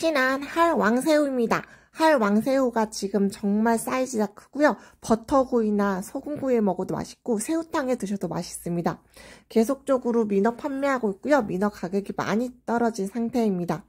신한 할 왕새우입니다. 할 왕새우가 지금 정말 사이즈가 크고요. 버터구이나 소금구이에 먹어도 맛있고 새우탕에 드셔도 맛있습니다. 계속적으로 민어 판매하고 있고요. 민어 가격이 많이 떨어진 상태입니다.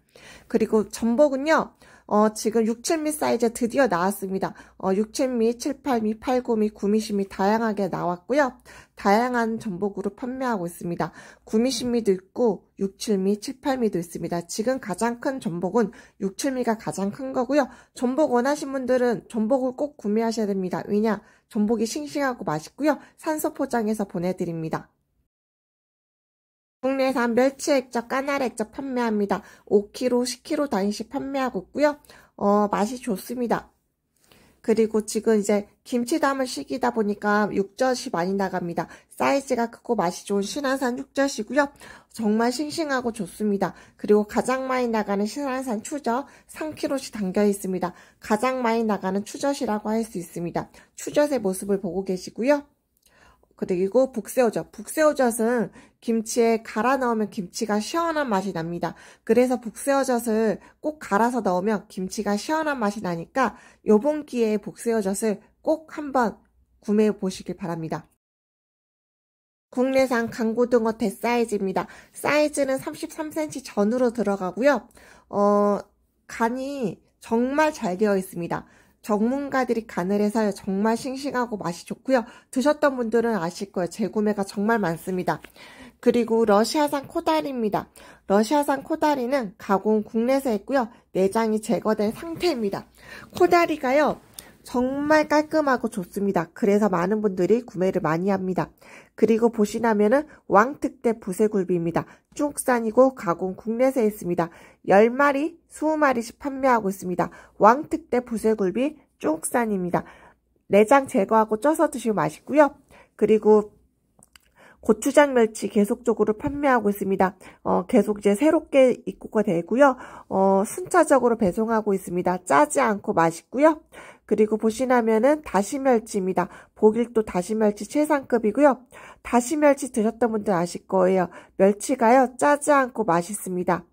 그리고 전복은요. 어, 지금 6, 7미 사이즈 드디어 나왔습니다. 어, 6, 7미, 7, 8미, 8, 9미, 9미, 10미 다양하게 나왔고요. 다양한 전복으로 판매하고 있습니다. 9미, 10미도 있고 6, 7미, 7, 8미도 있습니다. 지금 가장 큰 전복은 6, 7미가 가장 큰 거고요. 전복 원하신 분들은 전복을 꼭 구매하셔야 됩니다. 왜냐? 전복이 싱싱하고 맛있고요. 산소 포장해서 보내드립니다. 국내산 멸치 액젓, 까나리 액젓 판매합니다. 5kg, 10kg 단위씩 판매하고 있고요. 어, 맛이 좋습니다. 그리고 지금 이제 김치 담을 시기다 보니까 육젓이 많이 나갑니다. 사이즈가 크고 맛이 좋은 신안산 육젓이고요. 정말 싱싱하고 좋습니다. 그리고 가장 많이 나가는 신안산 추젓 3kg씩 담겨 있습니다. 가장 많이 나가는 추젓이라고 할 수 있습니다. 추젓의 모습을 보고 계시고요. 그리고 북새우젓. 북새우젓은 김치에 갈아 넣으면 김치가 시원한 맛이 납니다. 그래서 북새우젓을 꼭 갈아서 넣으면 김치가 시원한 맛이 나니까 요번 기회에 북새우젓을 꼭 한번 구매해 보시길 바랍니다. 국내산 강고등어 대사이즈입니다. 사이즈는 33cm 전으로 들어가고요. 어, 간이 정말 잘 되어 있습니다. 전문가들이 가늘 해서 정말 싱싱하고 맛이 좋고요. 드셨던 분들은 아실 거예요. 재구매가 정말 많습니다. 그리고 러시아산 코다리입니다. 러시아산 코다리는 가공 국내에서 했고요. 내장이 제거된 상태입니다. 코다리가요. 정말 깔끔하고 좋습니다. 그래서 많은 분들이 구매를 많이 합니다. 그리고 보시라면은 왕특대 부세굴비입니다. 중산이고 가공 국내세 있습니다. 10마리, 20마리씩 판매하고 있습니다. 왕특대 부세굴비 중산입니다 내장 제거하고 쪄서 드시면 맛있고요. 그리고 고추장 멸치 계속적으로 판매하고 있습니다. 어, 계속 이제 새롭게 입고가 되고요. 어, 순차적으로 배송하고 있습니다. 짜지 않고 맛있고요. 그리고 보시라면은 다시멸치입니다. 보길도 다시멸치 최상급이고요. 다시멸치 드셨던 분들 아실 거예요. 멸치가요. 짜지 않고 맛있습니다.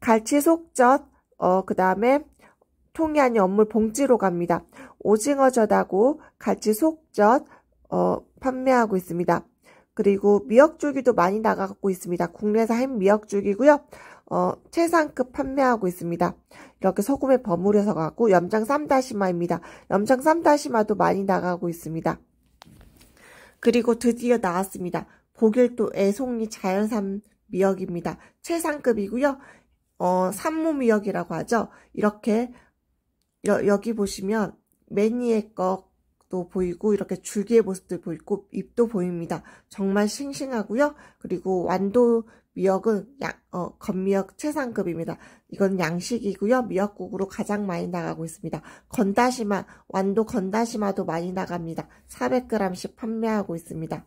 갈치 속젓, 어, 그 다음에 통이 아닌 업물 봉지로 갑니다. 오징어젓하고 갈치 속젓, 어, 판매하고 있습니다. 그리고 미역줄기도 많이 나가고 있습니다. 국내산 미역줄기고요. 어, 최상급 판매하고 있습니다. 이렇게 소금에 버무려서 갖고 염장 쌈다시마입니다. 염장 쌈다시마도 많이 나가고 있습니다. 그리고 드디어 나왔습니다. 보길도 애송리 자연산 미역입니다. 최상급이고요. 어, 산모 미역이라고 하죠. 이렇게 여, 여기 보시면 매니에 거 모습도 보이고 이렇게 줄기의 모습도 보이고 잎도 보입니다. 정말 싱싱하고요. 그리고 완도 미역은 양, 어, 건미역 최상급입니다. 이건 양식이고요. 미역국으로 가장 많이 나가고 있습니다. 건다시마, 완도 건다시마도 많이 나갑니다. 400g씩 판매하고 있습니다.